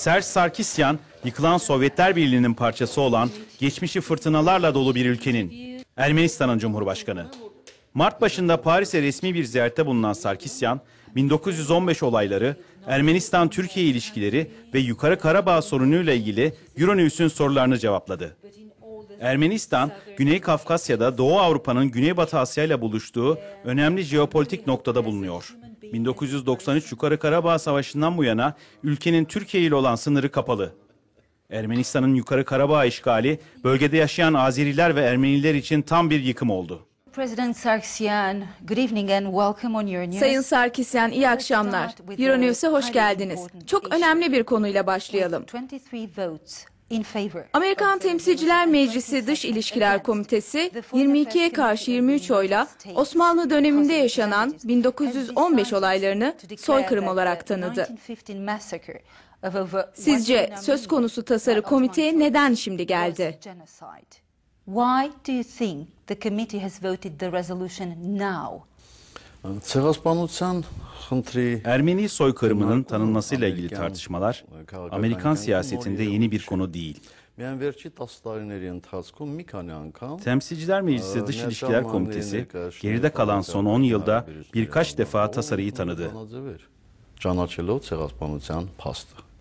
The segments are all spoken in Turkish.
Serj Sarkisyan, yıkılan Sovyetler Birliği'nin parçası olan geçmişi fırtınalarla dolu bir ülkenin, Ermenistan'ın Cumhurbaşkanı. Mart başında Paris'e resmi bir ziyarette bulunan Sarkisyan, 1915 olayları, Ermenistan-Türkiye ilişkileri ve Yukarı Karabağ sorunuyla ilgili Euronews'ün sorularını cevapladı. Ermenistan, Güney Kafkasya'da Doğu Avrupa'nın Güneybatı Asya ile buluştuğu önemli jeopolitik noktada bulunuyor. 1993 Yukarı Karabağ Savaşı'ndan bu yana ülkenin Türkiye ile olan sınırı kapalı. Ermenistan'ın Yukarı Karabağ işgali bölgede yaşayan Azeriler ve Ermeniler için tam bir yıkım oldu. President Sarkisyan, good evening and welcome on your news. Sayın Sarkisyan, iyi akşamlar. Euronews'e hoş geldiniz. Çok önemli bir konuyla başlayalım. Amerikan Temsilciler Meclisi Dış İlişkiler Komitesi 22'ye karşı 23 oyla Osmanlı döneminde yaşanan 1915 olaylarını soykırım olarak tanıdı. Sizce söz konusu tasarı komiteye neden şimdi geldi? Why do you think the committee has voted the resolution now? Ermeni soykırımının tanınmasıyla ilgili tartışmalar Amerikan siyasetinde yeni bir konu değil. Temsilciler Meclisi e, Dış İlişkiler Komitesi geride kalan son 10 yılda şey birkaç defa tasarıyı tanıdı.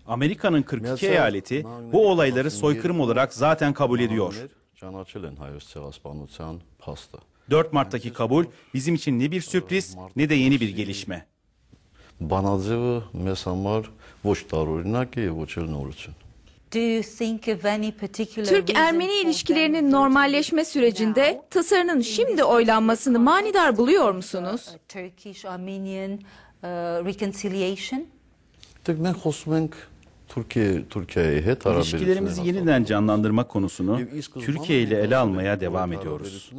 Amerika'nın 42 eyaleti bu olayları soykırım olarak zaten kabul ediyor. 4 Mart'taki kabul bizim için ne bir sürpriz ne de yeni bir gelişme. Բանաձևը մեզ համար ոչ տարօրինակ է եւ ոչ էլ նորություն։ Türk-Ermeni ilişkilerinin normalleşme sürecinde tasarının şimdi oylanmasını manidar buluyor uh, musunuz? Uh, Türk-Ermenian uh, reconciliation. Tek ne խոսում ենք Türkiye Türkiye'ye het İlişkilerimizi yeniden canlandırmak konusunu Türkiye ile ele almaya devam ediyoruz.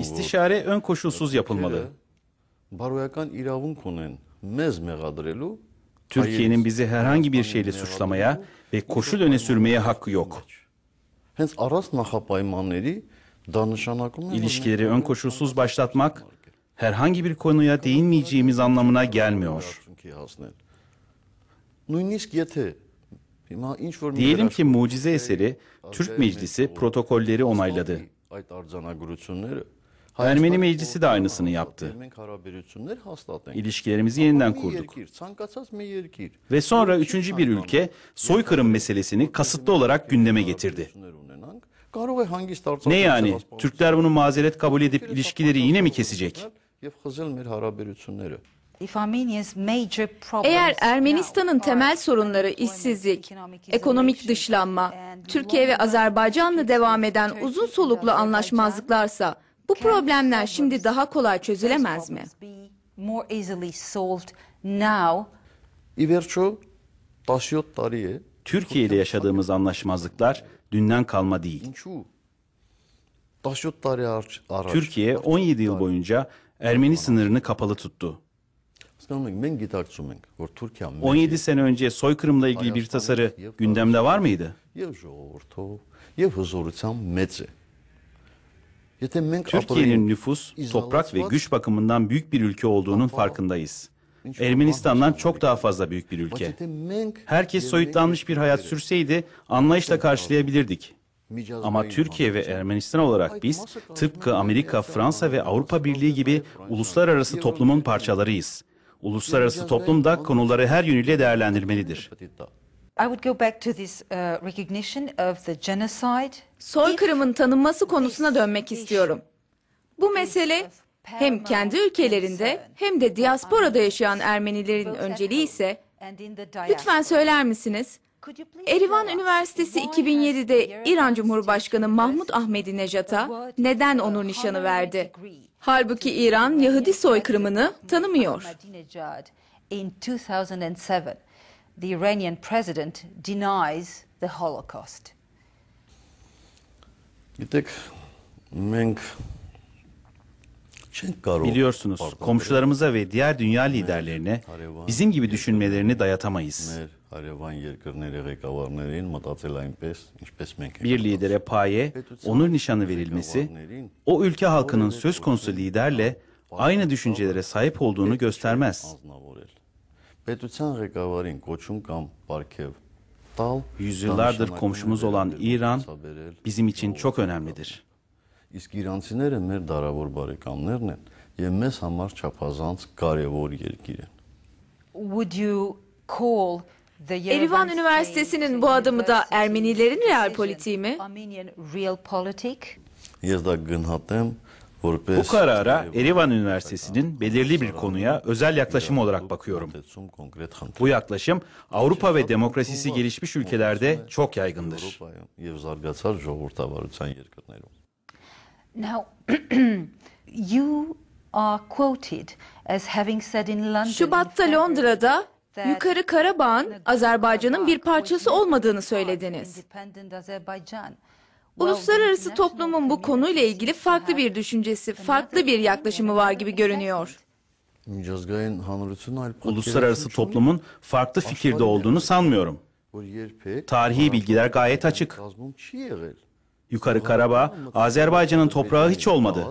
İstişare ön koşulsuz yapılmalı. Türkiye'nin bizi herhangi bir şeyle suçlamaya ve koşul öne sürmeye hakkı yok. İlişkileri ön koşulsuz başlatmak herhangi bir konuya değinmeyeceğimiz anlamına gelmiyor. Diyelim ki mucize eseri Türk Meclisi protokolleri onayladı. Ermeni Meclisi de aynısını yaptı. İlişkilerimizi yeniden kurduk. Ve sonra üçüncü bir ülke soykırım meselesini kasıtlı olarak gündeme getirdi. Ne yani? Türkler bunu mazeret kabul edip ilişkileri yine mi kesecek? Eğer Ermenistan'ın temel sorunları işsizlik, ekonomik dışlanma, Türkiye ve Azerbaycan'la devam eden uzun soluklu anlaşmazlıklarsa bu problemler şimdi daha kolay çözülemez mi? Türkiye'de yaşadığımız anlaşmazlıklar dünden kalma değil. Türkiye 17 yıl boyunca Ermeni sınırını kapalı tuttu. 17 sene önce soykırımla ilgili bir tasarı gündemde var mıydı? Türkiye'nin nüfus, toprak ve güç bakımından büyük bir ülke olduğunun farkındayız. Ermenistan'dan çok daha fazla büyük bir ülke. Herkes soyutlanmış bir hayat sürseydi anlayışla karşılayabilirdik. Ama Türkiye ve Ermenistan olarak biz tıpkı Amerika, Fransa ve Avrupa Birliği gibi uluslararası toplumun parçalarıyız. Uluslararası toplum da konuları her yönüyle değerlendirmelidir. Uh, Soykırımın tanınması konusuna dönmek istiyorum. Bu mesele hem kendi ülkelerinde hem de diasporada yaşayan Ermenilerin önceliği ise lütfen söyler misiniz? Erivan Üniversitesi 2007'de İran Cumhurbaşkanı Mahmut Ahmadinejad'a neden onur nişanı verdi? Halbuki İran Yahudi soykırımını tanımıyor. In 2007, the Iranian president denies the Holocaust. Biliyorsunuz, komşularımıza ve diğer dünya liderlerine bizim gibi düşünmelerini dayatamayız. Bir lidere paye, onur nişanı verilmesi, o ülke halkının söz konusu liderle aynı düşüncelere sahip olduğunu göstermez. Yüzyıllardır komşumuz olan İran bizim için çok önemlidir. Իսկ իրանցիները մեր դարավոր բարեկամներն են եւ մեզ համար չափազանց կարեւոր երկիր են. Would you call Erivan Üniversitesi'nin bu adımı da Ermenilerin real politiği mi? Bu karara Erivan Üniversitesi'nin belirli bir konuya özel yaklaşım olarak bakıyorum. Bu yaklaşım Avrupa ve demokrasisi gelişmiş ülkelerde çok yaygındır. Şubat'ta Londra'da Yukarı Karabağ'ın Azerbaycan'ın bir parçası olmadığını söylediniz. Uluslararası toplumun bu konuyla ilgili farklı bir düşüncesi, farklı bir yaklaşımı var gibi görünüyor. Uluslararası toplumun farklı fikirde olduğunu sanmıyorum. Tarihi bilgiler gayet açık. Yukarı Karabağ, Azerbaycan'ın toprağı hiç olmadı.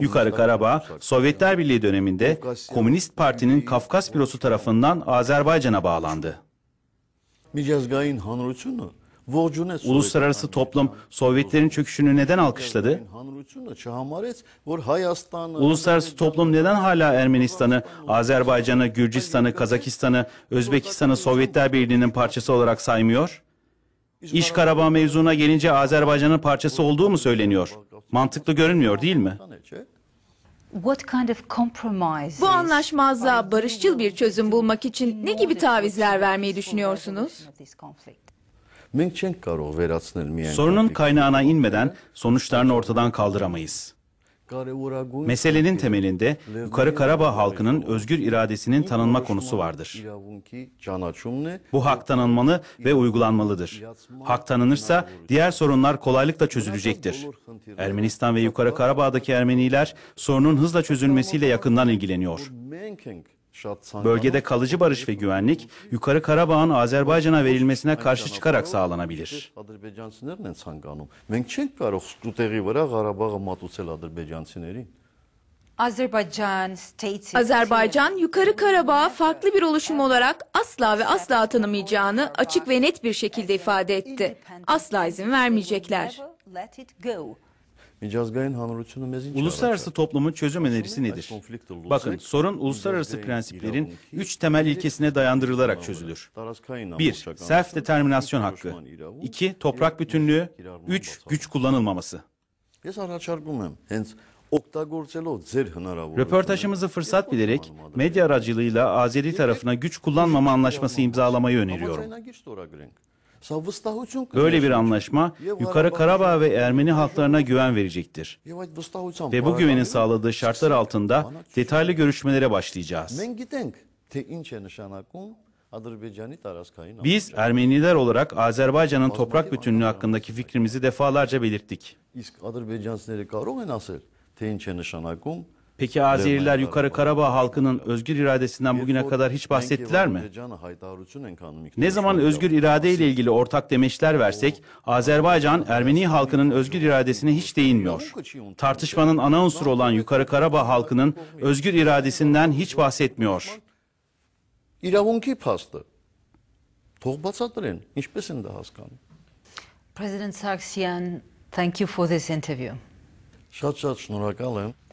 Yukarı Karabağ, Sovyetler Birliği döneminde Komünist Parti'nin Kafkas Bürosu tarafından Azerbaycan'a bağlandı. Uluslararası toplum Sovyetlerin çöküşünü neden alkışladı? Uluslararası toplum neden hala Ermenistan'ı, Azerbaycan'ı, Gürcistan'ı, Kazakistan'ı, Özbekistan'ı Sovyetler Birliği'nin parçası olarak saymıyor? İş Karabağ mevzuna gelince Azerbaycan'ın parçası olduğu mu söyleniyor? Mantıklı görünmüyor değil mi? Bu anlaşmazlığa barışçıl bir çözüm bulmak için ne gibi tavizler vermeyi düşünüyorsunuz? Sorunun kaynağına inmeden sonuçlarını ortadan kaldıramayız. Meselenin temelinde Yukarı Karabağ halkının özgür iradesinin tanınma konusu vardır. Bu hak tanınmalı ve uygulanmalıdır. Hak tanınırsa diğer sorunlar kolaylıkla çözülecektir. Ermenistan ve Yukarı Karabağ'daki Ermeniler sorunun hızla çözülmesiyle yakından ilgileniyor. Bölgede kalıcı barış ve güvenlik Yukarı Karabağ'ın Azerbaycan'a verilmesine karşı çıkarak sağlanabilir. Azerbaycan, Yukarı Karabağ farklı bir oluşum olarak asla ve asla tanımayacağını açık ve net bir şekilde ifade etti. Asla izin vermeyecekler. Uluslararası toplumun çözüm önerisi nedir? Bakın sorun uluslararası prensiplerin üç temel ilkesine dayandırılarak çözülür. 1. Self-determinasyon hakkı. 2. Toprak bütünlüğü. 3. Güç kullanılmaması. Röportajımızı fırsat bilerek medya aracılığıyla Azeri tarafına güç kullanmama anlaşması imzalamayı öneriyorum. Böyle bir anlaşma Yukarı Karabağ ve Ermeni halklarına güven verecektir. Ve bu güvenin sağladığı şartlar altında detaylı görüşmelere başlayacağız. Biz Ermeniler olarak Azerbaycan'ın toprak bütünlüğü hakkındaki fikrimizi defalarca belirttik. Peki Azeriler Yukarı Karabağ halkının özgür iradesinden bugüne kadar hiç bahsettiler mi? Ne zaman özgür irade ile ilgili ortak demeçler versek, Azerbaycan Ermeni halkının özgür iradesine hiç değinmiyor. Tartışmanın ana unsuru olan Yukarı Karabağ halkının özgür iradesinden hiç bahsetmiyor. İravunki pastı. Tohbatsadırın, hiçbirinde haskan. President Sarkisyan, thank you for this interview. Շատ շատ շնորհակալ եմ։